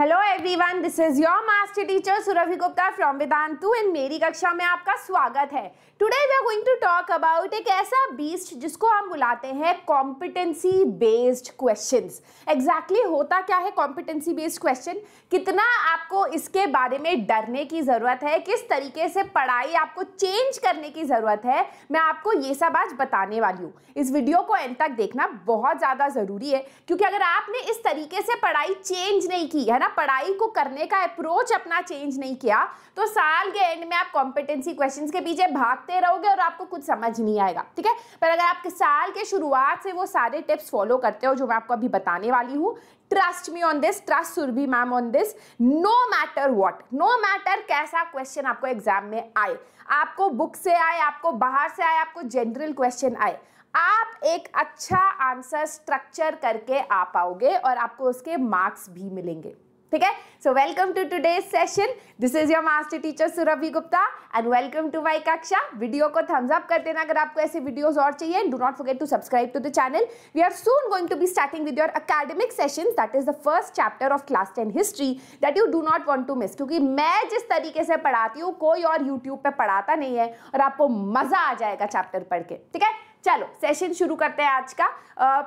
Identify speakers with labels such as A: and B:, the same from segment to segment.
A: Hello everyone this is your master teacher Surabhi Gupta from Vedantu and मेरी कक्षा में आपका स्वागत है today we are going to talk about एक ऐसा बीस्ट जिसको हम बुलाते हैं कॉम्पिटेंसी बेस्ड क्वेश्चंस एग्जैक्टली होता क्या है कॉम्पिटेंसी बेस्ड क्वेश्चन कितना आपको इसके बारे में डरने की ज़रूरत है किस तरीके से पढ़ाई आपको चेंज करने की ज़रूरत है मैं आपको ये सब आज बताने वाली हूँ इस वीडियो को एंड तक देखना बहुत ज़्यादा ज़रूरी है क्योंकि अगर आपने इस तरीके से पढ़ाई चेंज नहीं की है ना अपना पढ़ाई को करने का अप्रोच अपना चेंज नहीं किया तो साल के एंड में आप कॉम्पिटेंसी क्वेश्चन के पीछे भागते रहोगे और आपको कुछ समझ नहीं आएगा ठीक है पर अगर आप साल के शुरुआत से वो सारे टिप्स फॉलो करते हो जो मैं आपको अभी बताने वाली हूँ trust me on this trust Surabhi ma'am on this no matter what no matter कैसा क्वेश्चन आपको एग्जाम में आए आपको बुक से आए आपको बाहर से आए आपको जनरल क्वेश्चन आए आप एक अच्छा आंसर स्ट्रक्चर करके आ पाओगे और आपको उसके मार्क्स भी मिलेंगे ठीक है so welcome to today session this is your master teacher Surabhi Gupta and welcome to my कक्षा वीडियो को थम्स अप कर देना अगर आपको ऐसे वीडियोस और चाहिए do not forget to subscribe to the channel we are soon going to be starting with your academic session that is the first chapter of class ten history that you do not want to miss क्योंकि मैं जिस तरीके से पढ़ाती हूँ कोई और YouTube पर पढ़ाता नहीं है और आपको मजा आ जाएगा चैप्टर पढ़ के ठीक है चलो सेशन शुरू करते हैं आज का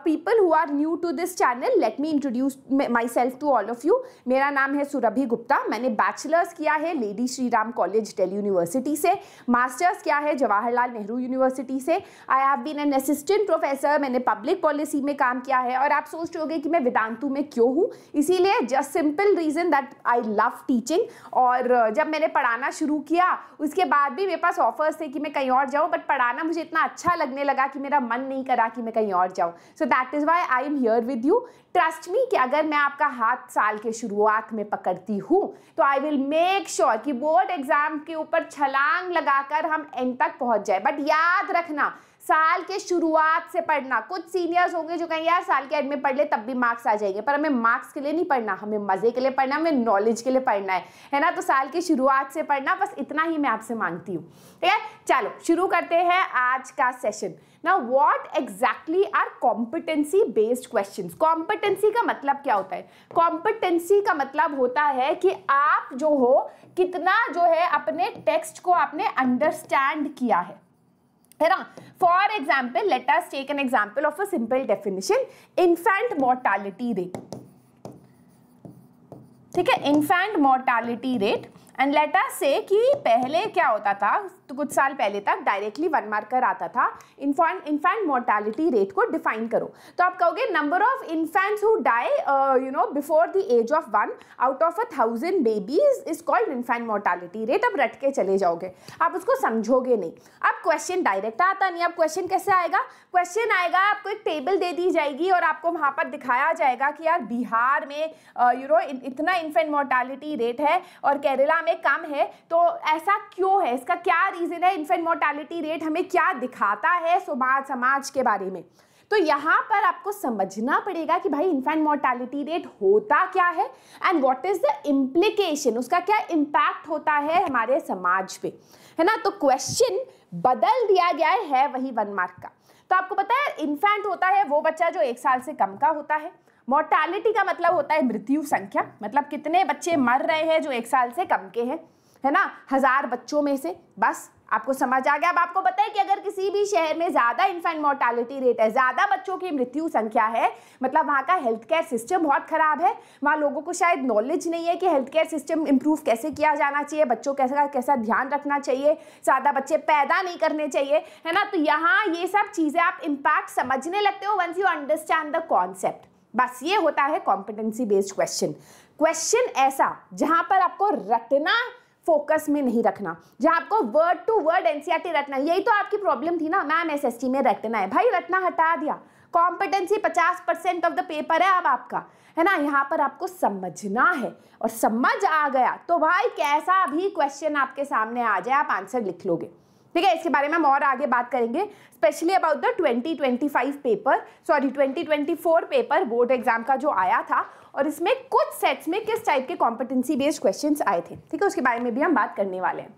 A: people who are new to this channel let me introduce myself to all of you मेरा नाम है सुरभि गुप्ता मैंने बैचलर्स किया है Lady Shri Ram college Delhi university से मास्टर्स किया है जवाहरलाल नेहरू यूनिवर्सिटी से I have been an assistant professor मैंने पब्लिक पॉलिसी में काम किया है और आप सोच रहे होगे कि मैं वेदांतु में क्यों हूँ इसीलिए just simple reason that I love teaching और जब मैंने पढ़ाना शुरू किया उसके बाद भी मेरे पास ऑफर्स थे कि मैं कहीं और जाऊँ बट पढ़ाना मुझे इतना अच्छा लगने लगा लगा कि मेरा मन नहीं करा कि मैं कहीं और जाऊँ so that is why I am here with you trust me कि अगर मैं आपका हाथ साल के शुरुआत में पकड़ती हूँ तो आई विल मेक श्योर कि बोर्ड एग्जाम के ऊपर छलांग लगाकर हम एंड तक पहुँच जाए बट याद रखना साल के शुरुआत से पढ़ना कुछ सीनियर्स होंगे जो कहें यार साल के एंड में पढ़ ले तब भी मार्क्स आ जाएंगे पर हमें मार्क्स के लिए नहीं पढ़ना हमें मज़े के लिए पढ़ना हमें नॉलेज के लिए पढ़ना है है ना तो साल की शुरुआत से पढ़ना बस इतना ही मैं आपसे मांगती हूँ ठीक है चलो शुरू करते हैं आज का सेशन ना what exactly are competency based question competency का मतलब क्या होता है कॉम्पिटेंसी का मतलब होता है कि आप जो हो कितना जो है अपने टेक्स्ट को आपने अंडरस्टैंड किया है है ना for example let take an example of a simple definition infant mortality rate ठीक है इन्फेंट मोर्टालिटी रेट एंड लेटा से कि पहले क्या होता था तो कुछ साल पहले तक डायरेक्टली वन मार्कर आता था इन्फॉन इन्फेंट मोर्टैलिटी रेट को डिफाइन करो तो आप कहोगे number of infants who die you know before the age of one out of a thousand babies is called infant mortality rate अब रट के चले जाओगे आप उसको समझोगे नहीं अब क्वेश्चन डायरेक्ट आता नहीं अब क्वेश्चन कैसे आएगा क्वेश्चन आएगा आपको एक टेबल दे दी जाएगी और आपको वहाँ पर दिखाया जाएगा कि यार बिहार में यू uh, नो इतना इन्फेंट मोर्टैलिटी रेट है और केरला तुलना में कम है तो ऐसा क्यों है इसका क्या रीज़न है इन्फेंट मोर्टेलिटी रेट हमें क्या दिखाता है समाज समाज के बारे में तो यहाँ पर आपको समझना पड़ेगा कि भाई इन्फेंट मोर्टेलिटी रेट होता क्या है and what is the implication उसका क्या इम्पैक्ट होता है हमारे समाज पे है ना तो क्वेश्चन बदल दिया गया है वही वन मार्क का तो आपको पता है इन्फेंट होता है वो बच्चा जो एक साल से कम का होता है मोर्टैलिटी का मतलब होता है मृत्यु संख्या मतलब कितने बच्चे मर रहे हैं जो एक साल से कम के हैं है ना हज़ार बच्चों में से बस आपको समझ आ गया अब आपको बताए कि अगर किसी भी शहर में ज़्यादा इन्फेंट मोर्टैलिटी रेट है ज़्यादा बच्चों की मृत्यु संख्या है मतलब वहाँ का हेल्थ केयर सिस्टम बहुत ख़राब है वहाँ लोगों को शायद नॉलेज नहीं है कि हेल्थ केयर सिस्टम इम्प्रूव कैसे किया जाना चाहिए बच्चों कैसा कैसा ध्यान रखना चाहिए ज़्यादा बच्चे पैदा नहीं करने चाहिए है ना तो यहाँ ये सब चीज़ें आप इम्पैक्ट समझने लगते हो once you understand the concept बस ये होता है कॉम्पिटेंसी बेस्ड क्वेश्चन क्वेश्चन ऐसा जहां पर आपको रटना फोकस में नहीं रखना जहां आपको वर्ड टू वर्ड एनसीआर रटना यही तो आपकी प्रॉब्लम थी ना मैम एस में रटना है भाई रटना हटा दिया कॉम्पिटेंसी पचास परसेंट ऑफ द पेपर है अब आपका है ना यहाँ पर आपको समझना है और समझ आ गया तो भाई कैसा भी क्वेश्चन आपके सामने आ जाए आप आंसर लिख लोगे ठीक है इसके बारे में हम और आगे बात करेंगे specially about the 2025 paper sorry 2024 paper board exam का जो आया था और इसमें कुछ सेट्स में किस टाइप के कॉम्पिटेंसी बेस्ड क्वेश्चन आए थे ठीक है उसके बारे में भी हम बात करने वाले हैं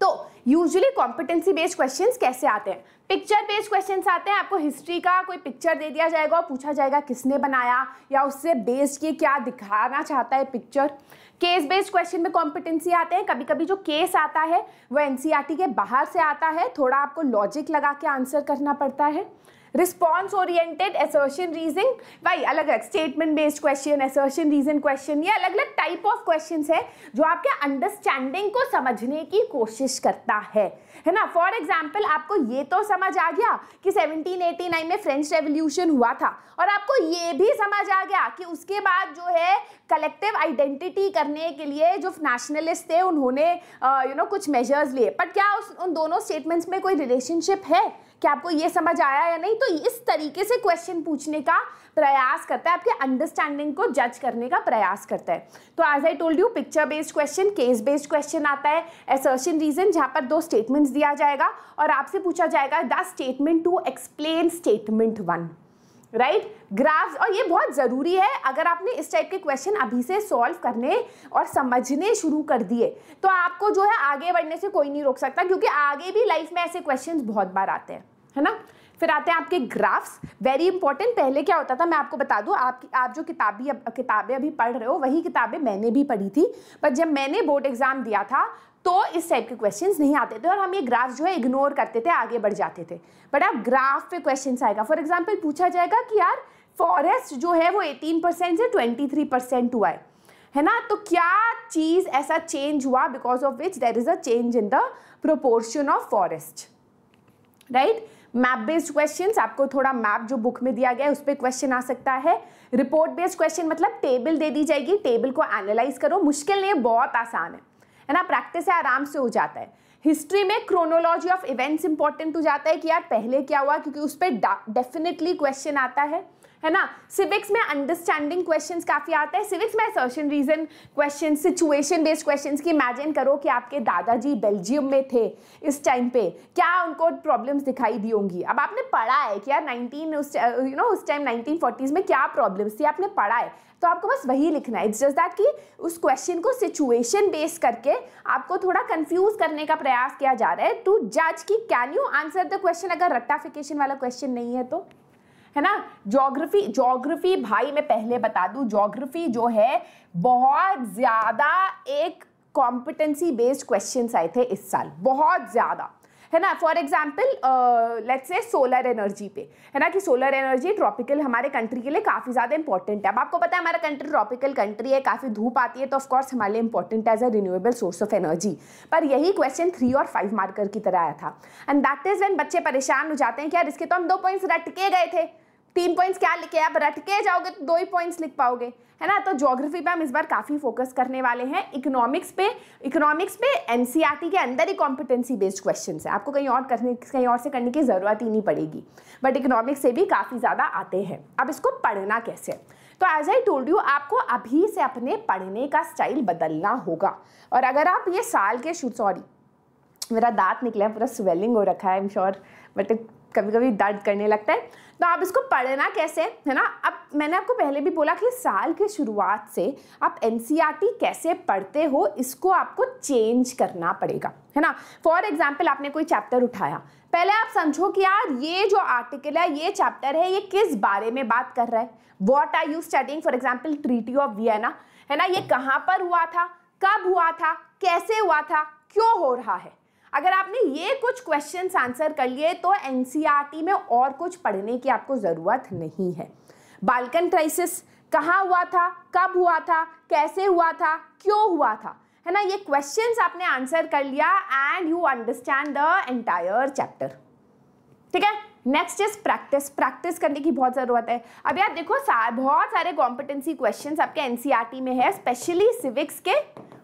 A: तो यूजली कॉम्पिटेंसी बेस्ड क्वेश्चन कैसे आते हैं पिक्चर बेस्ड क्वेश्चन आते हैं आपको हिस्ट्री का कोई पिक्चर दे दिया जाएगा और पूछा जाएगा किसने बनाया या उससे बेस्ड ये क्या दिखाना चाहता है पिक्चर केस बेस्ड क्वेश्चन में कॉम्पिटेंसी आते हैं कभी कभी जो केस आता है वो एन e के बाहर से आता है थोड़ा आपको लॉजिक लगा के आंसर करना पड़ता है रिस्पॉन्स ओरिएंटेड एसर्शन रीजन भाई अलग अलग statement based question assertion reason question ये अलग अलग टाइप ऑफ क्वेश्चन है जो आपके अंडरस्टैंडिंग को समझने की कोशिश करता है है ना फॉर एग्जाम्पल आपको ये तो समझ आ गया कि 1789 में फ्रेंच रेवोल्यूशन हुआ था और आपको ये भी समझ आ गया कि उसके बाद जो है कलेक्टिव आइडेंटिटी करने के लिए जो नेशनलिस्ट थे उन्होंने you uh, know you know, कुछ मेजर्स लिए बट क्या उस उन दोनों स्टेटमेंट्स में कोई रिलेशनशिप है कि आपको ये समझ आया या नहीं तो इस तरीके से क्वेश्चन पूछने का प्रयास करता है आपके अंडरस्टैंडिंग को जज करने का प्रयास करता है तो as I told you picture based question case based question आता है एसर्शन रीजन जहाँ पर दो स्टेटमेंट्स दिया जाएगा और आपसे पूछा जाएगा the statement to explain statement one right right? Graphs और ये बहुत ज़रूरी है अगर आपने इस टाइप के क्वेश्चन अभी से सॉल्व करने और समझने शुरू कर दिए तो आपको जो है आगे बढ़ने से कोई नहीं रोक सकता क्योंकि आगे भी लाइफ में ऐसे क्वेश्चन बहुत बार आते हैं है ना फिर आते हैं आपके ग्राफ्स वेरी इंपॉर्टेंट पहले क्या होता था मैं आपको बता दूँ आप आप जो किताबी किताबें अभी पढ़ रहे हो वही किताबें मैंने भी पढ़ी थी पर जब मैंने बोर्ड एग्ज़ाम दिया था तो इस टाइप के क्वेश्चंस नहीं आते थे और हम ये ग्राफ जो है इग्नोर करते थे आगे बढ़ जाते थे बट अब ग्राफ पे क्वेश्चंस आएगा फॉर एग्जांपल पूछा जाएगा कि यार फॉरेस्ट जो है वो 18 परसेंट से 23 परसेंट हुआ है है ना तो क्या चीज़ ऐसा चेंज हुआ because of which there is a change in the proportion of forest right map based questions आपको थोड़ा मैप जो बुक में दिया गया है उस पर क्वेश्चन आ सकता है रिपोर्ट बेस्ड क्वेश्चन मतलब टेबल दे दी जाएगी टेबल को एनालाइज करो मुश्किल नहीं है बहुत आसान है है ना प्रैक्टिस है आराम से हो जाता है हिस्ट्री में क्रोनोलॉजी ऑफ इवेंट्स इंपॉर्टेंट हो जाता है कि यार पहले क्या हुआ क्योंकि उस पर डेफिनेटली क्वेश्चन आता है है ना सिविक्स में अंडरस्टैंडिंग क्वेश्चंस काफ़ी आते हैं सिविक्स में assertion reason question situation based questions की इमेजिन करो कि आपके दादाजी बेल्जियम में थे इस टाइम पे क्या उनको प्रॉब्लम्स दिखाई दी होंगी अब आपने पढ़ा है कि यार नाइनटीन यू नो उस टाइम नाइनटीन में क्या प्रॉब्लम्स थी आपने पढ़ा है तो आपको बस वही लिखना है इट्स जस्ट दैट कि उस क्वेश्चन को सिचुएशन बेस करके आपको थोड़ा कंफ्यूज करने का प्रयास किया जा रहा है टू जज कि can you answer the question अगर रट्टाफिकेशन वाला क्वेश्चन नहीं है तो है ना जोग्राफी जोग्राफी भाई मैं पहले बता दूं जोग्राफी जो है बहुत ज़्यादा एक कॉम्पिटेंसी बेस्ड क्वेश्चन आए थे इस साल बहुत ज़्यादा है ना for example let's say solar energy पे है ना कि सोलर एनर्जी ट्रॉपिकल हमारे कंट्री के लिए काफ़ी ज़्यादा इंपॉर्टेंट है अब आपको पता है हमारा कंट्री ट्रॉपिकल कंट्री है काफ़ी धूप आती है तो ऑफकोर्स हमारे लिए important as a renewable source of energy पर यही क्वेश्चन थ्री और फाइव मार्कर की तरह आया था एंड दैट इज वेन बच्चे परेशान हो जाते हैं कि यार इसके तो हम दो पॉइंट्स रट के गए थे तीन पॉइंट्स क्या लिखे आप रटके जाओगे तो दो ही पॉइंट्स लिख पाओगे है ना तो ज्योग्राफी पे हम इस बार काफ़ी फोकस करने वाले हैं इकोनॉमिक्स पे इकोनॉमिक्स पे एनसीईआरटी के अंदर ही कॉम्पिटेंसी बेस्ड क्वेश्चन है आपको कहीं और करने कहीं और से करने की ज़रूरत ही नहीं पड़ेगी बट इकोनॉमिक्स से भी काफ़ी ज़्यादा आते हैं अब इसको पढ़ना कैसे तो एज आई टोल्ड यू आपको अभी से अपने पढ़ने का स्टाइल बदलना होगा और अगर आप ये साल के सॉरी मेरा दांत निकला है पूरा स्वेलिंग हो रखा है आई एम श्योर बट कभी कभी दर्द करने लगता है तो आप इसको पढ़ना कैसे है ना अब मैंने आपको पहले भी बोला कि साल के शुरुआत से आप एन e कैसे पढ़ते हो इसको आपको चेंज करना पड़ेगा है ना फॉर एग्जाम्पल आपने कोई चैप्टर उठाया पहले आप समझो कि यार ये जो आर्टिकल है ये चैप्टर है ये किस बारे में बात कर रहा है what are you studying for example treaty of Vienna है ना ये कहाँ पर हुआ था कब हुआ था कैसे हुआ था क्यों हो रहा है अगर आपने ये कुछ क्वेश्चन आंसर कर लिए तो एन e में और कुछ पढ़ने की आपको ज़रूरत नहीं है बालकन क्राइसिस कहाँ हुआ था कब हुआ था कैसे हुआ था क्यों हुआ था है ना ये क्वेश्चंस आपने आंसर कर लिया and you understand the entire chapter ठीक है नेक्स्ट इज प्रैक्टिस प्रैक्टिस करने की बहुत ज़रूरत है अब यार देखो सा, बहुत सारे कॉम्पिटेंसी क्वेश्चंस आपके एनसीईआरटी e में है स्पेशली सिविक्स के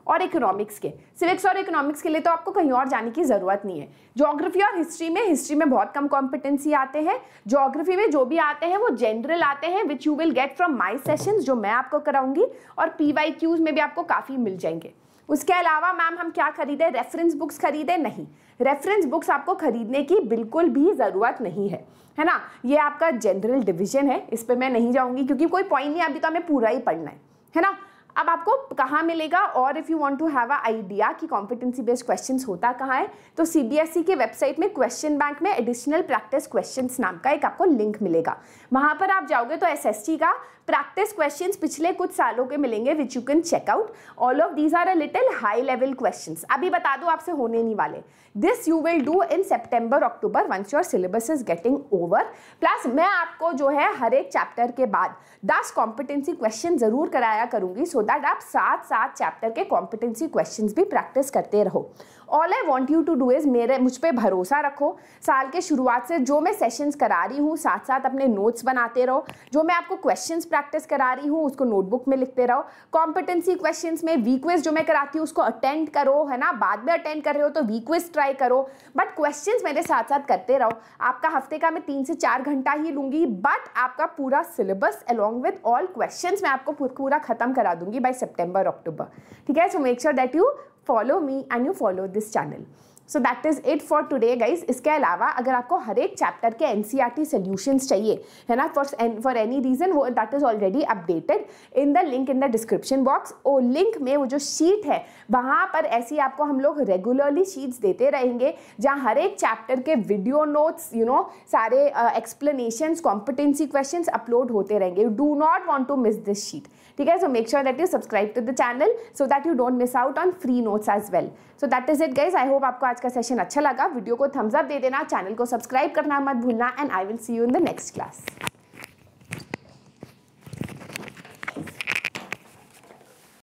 A: और इकोनॉमिक्स के सिविक्स और इकोनॉमिक्स के लिए तो आपको कहीं और जाने की ज़रूरत नहीं है जोग्राफी और हिस्ट्री में हिस्ट्री में बहुत कम कॉम्पिटेंसी आते हैं जोग्राफी में जो भी आते हैं वो जनरल आते हैं which you will get from my session जो मैं आपको कराऊंगी और पी में भी आपको काफ़ी मिल जाएंगे उसके अलावा मैम हम क्या खरीदें रेफरेंस बुक्स खरीदें नहीं रेफरेंस बुक्स आपको खरीदने की बिल्कुल भी ज़रूरत नहीं है है ना ये आपका जनरल डिवीजन है इस पर मैं नहीं जाऊंगी क्योंकि कोई पॉइंट नहीं अभी तो हमें पूरा ही पढ़ना है है ना अब आपको कहाँ मिलेगा और if you want to have a idea कि कॉम्पिटेंसी बेस्ड क्वेश्चंस होता कहाँ है तो सीबीएसई e के वेबसाइट में क्वेश्चन बैंक में एडिशनल प्रैक्टिस क्वेश्चंस नाम का एक आपको लिंक मिलेगा वहाँ पर आप जाओगे तो एसएसटी का प्रैक्टिस क्वेश्चन पिछले कुछ सालों के मिलेंगे which you can check out all of these are a little high level question अभी बता दो आपसे होने नहीं वाले this you will do in September October once your syllabus is getting over plus मैं आपको जो है हर एक चैप्टर के बाद दस कॉम्पिटेंसी क्वेश्चन जरूर कराया करूंगी सो so दैट आप सात सात चैप्टर के कॉम्पिटेंसी क्वेश्चन भी प्रैक्टिस करते रहो all I want you to do is मेरे मुझ पर भरोसा रखो साल के शुरुआत से जो मैं सेशंस करा रही हूँ साथ साथ अपने नोट्स बनाते रहो जो मैं आपको क्वेश्चंस प्रैक्टिस करा रही हूँ उसको नोटबुक में लिखते रहो कॉम्पिटेंसी क्वेश्चंस में वीकवेज जो मैं कराती हूँ उसको अटेंड करो है ना बाद में अटेंड कर रहे हो तो वीकवेज ट्राई करो बट क्वेश्चन मेरे साथ साथ करते रहो आपका हफ्ते का मैं तीन से चार घंटा ही लूँगी बट आपका पूरा syllabus along with all question मैं आपको पूरा खत्म करा दूंगी बाई सेप्टेम्बर अक्टूबर ठीक है so make sure that you follow me and you follow this channel. So that is it for today guys इसके अलावा अगर आपको हर एक चैप्टर के N C R T solutions चाहिए है ना फॉर फॉर एनी रीज़न वो that is already updated in the link in the description box ओ लिंक में वो जो शीट है वहाँ पर ऐसी आपको हम लोग रेगुलरली शीट्स देते रहेंगे जहाँ हर एक चैप्टर के वीडियो नोट्स यू नो सारे एक्सप्लेनेशंस कॉम्पिटेंसी क्वेश्चन अपलोड होते रहेंगे you do not want to miss this sheet ठीक है so make sure that you subscribe to the channel so that you don't miss out on free notes as well so that is it guys I hope आपको आज का session अच्छा लगा video को Thums Up दे देना channel को subscribe करना मत भूलना and I will see you in the next class